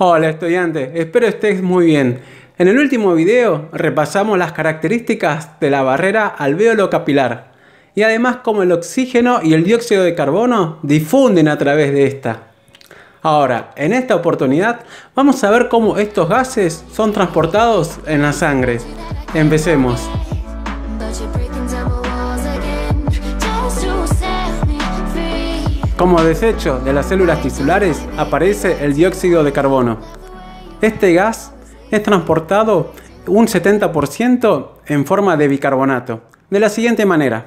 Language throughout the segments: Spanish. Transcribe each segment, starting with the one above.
Hola estudiante, espero estés muy bien. En el último video repasamos las características de la barrera alvéolo capilar y además cómo el oxígeno y el dióxido de carbono difunden a través de esta. Ahora, en esta oportunidad vamos a ver cómo estos gases son transportados en la sangre. Empecemos. Como desecho de las células tisulares aparece el dióxido de carbono. Este gas es transportado un 70% en forma de bicarbonato, de la siguiente manera.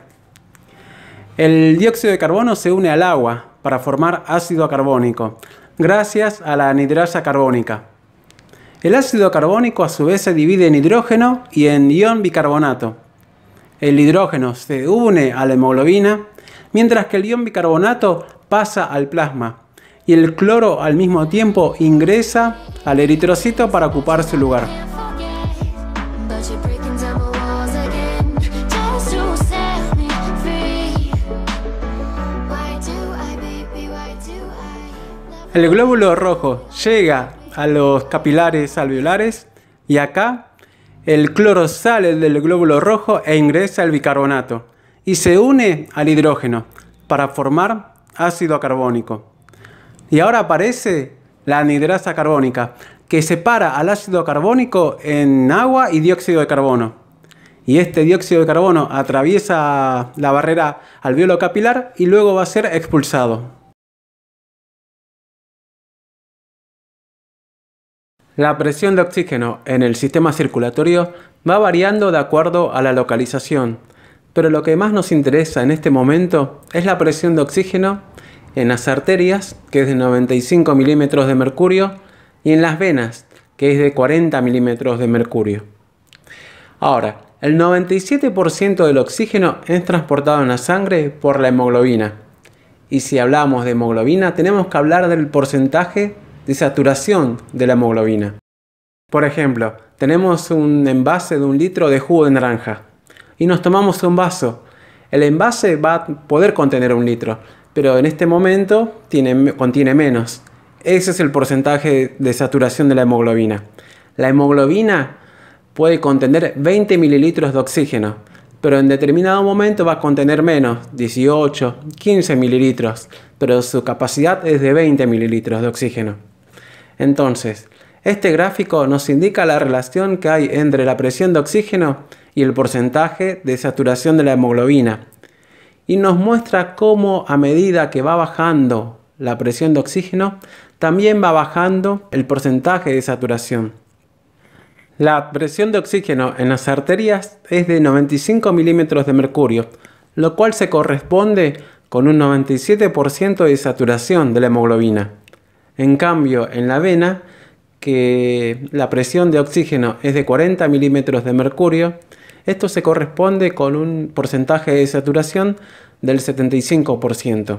El dióxido de carbono se une al agua para formar ácido carbónico, gracias a la anidrasa carbónica. El ácido carbónico a su vez se divide en hidrógeno y en ion bicarbonato. El hidrógeno se une a la hemoglobina, mientras que el ion bicarbonato pasa al plasma y el cloro al mismo tiempo ingresa al eritrocito para ocupar su lugar. El glóbulo rojo llega a los capilares alveolares y acá el cloro sale del glóbulo rojo e ingresa al bicarbonato y se une al hidrógeno para formar ácido carbónico. Y ahora aparece la anidrasa carbónica, que separa al ácido carbónico en agua y dióxido de carbono. Y este dióxido de carbono atraviesa la barrera biolo capilar y luego va a ser expulsado. La presión de oxígeno en el sistema circulatorio va variando de acuerdo a la localización. Pero lo que más nos interesa en este momento es la presión de oxígeno en las arterias, que es de 95 milímetros de mercurio, y en las venas, que es de 40 milímetros de mercurio. Ahora, el 97% del oxígeno es transportado en la sangre por la hemoglobina. Y si hablamos de hemoglobina, tenemos que hablar del porcentaje de saturación de la hemoglobina. Por ejemplo, tenemos un envase de un litro de jugo de naranja y nos tomamos un vaso. El envase va a poder contener un litro, pero en este momento tiene, contiene menos. Ese es el porcentaje de saturación de la hemoglobina. La hemoglobina puede contener 20 mililitros de oxígeno, pero en determinado momento va a contener menos, 18, 15 mililitros, pero su capacidad es de 20 mililitros de oxígeno. Entonces, este gráfico nos indica la relación que hay entre la presión de oxígeno y el porcentaje de saturación de la hemoglobina y nos muestra cómo a medida que va bajando la presión de oxígeno, también va bajando el porcentaje de saturación. La presión de oxígeno en las arterias es de 95 milímetros de mercurio, lo cual se corresponde con un 97% de saturación de la hemoglobina. En cambio, en la vena que la presión de oxígeno es de 40 milímetros de mercurio, esto se corresponde con un porcentaje de saturación del 75%.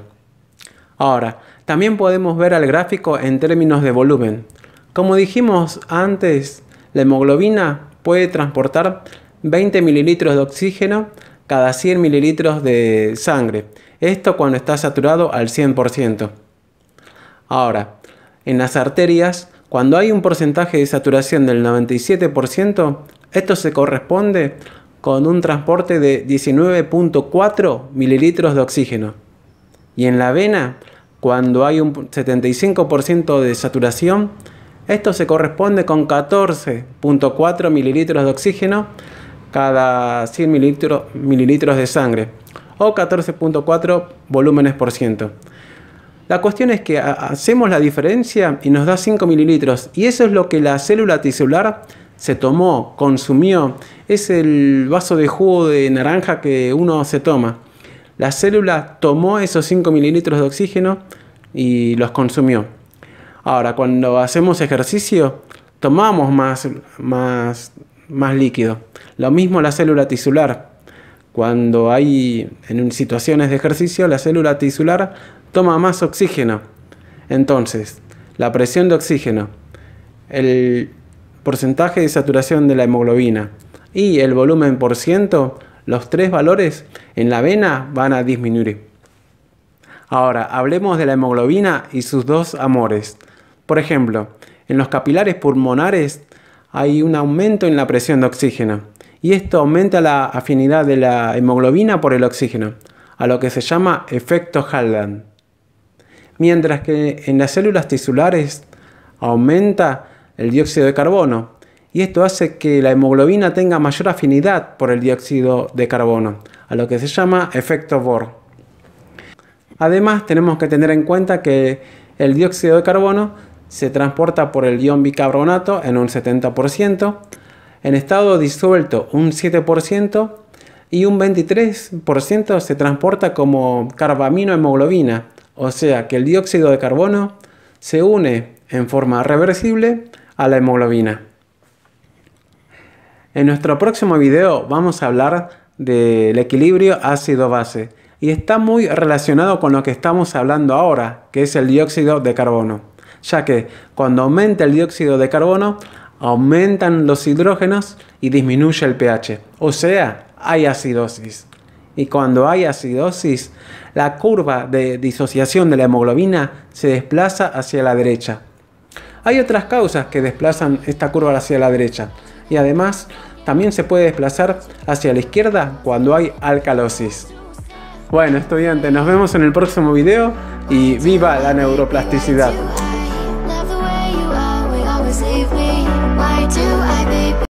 Ahora, también podemos ver al gráfico en términos de volumen. Como dijimos antes, la hemoglobina puede transportar 20 mililitros de oxígeno cada 100 mililitros de sangre. Esto cuando está saturado al 100%. Ahora, en las arterias cuando hay un porcentaje de saturación del 97%, esto se corresponde con un transporte de 19.4 mililitros de oxígeno. Y en la vena, cuando hay un 75% de saturación, esto se corresponde con 14.4 mililitros de oxígeno cada 100 ml de sangre o 14.4 volúmenes por ciento. La cuestión es que hacemos la diferencia y nos da 5 mililitros. Y eso es lo que la célula tisular se tomó, consumió. Es el vaso de jugo de naranja que uno se toma. La célula tomó esos 5 mililitros de oxígeno y los consumió. Ahora, cuando hacemos ejercicio, tomamos más, más, más líquido. Lo mismo la célula tisular. Cuando hay en situaciones de ejercicio, la célula tisular toma más oxígeno. Entonces, la presión de oxígeno, el porcentaje de saturación de la hemoglobina y el volumen por ciento, los tres valores en la vena van a disminuir. Ahora, hablemos de la hemoglobina y sus dos amores. Por ejemplo, en los capilares pulmonares hay un aumento en la presión de oxígeno y esto aumenta la afinidad de la hemoglobina por el oxígeno, a lo que se llama efecto Haldane mientras que en las células tisulares aumenta el dióxido de carbono y esto hace que la hemoglobina tenga mayor afinidad por el dióxido de carbono, a lo que se llama efecto Bohr. Además, tenemos que tener en cuenta que el dióxido de carbono se transporta por el ion bicarbonato en un 70%, en estado disuelto un 7% y un 23% se transporta como carbaminohemoglobina, o sea que el dióxido de carbono se une en forma reversible a la hemoglobina. En nuestro próximo video vamos a hablar del equilibrio ácido-base y está muy relacionado con lo que estamos hablando ahora, que es el dióxido de carbono, ya que cuando aumenta el dióxido de carbono, aumentan los hidrógenos y disminuye el pH, o sea, hay acidosis y cuando hay acidosis, la curva de disociación de la hemoglobina se desplaza hacia la derecha. Hay otras causas que desplazan esta curva hacia la derecha y además también se puede desplazar hacia la izquierda cuando hay alcalosis. Bueno estudiantes, nos vemos en el próximo video y viva la neuroplasticidad.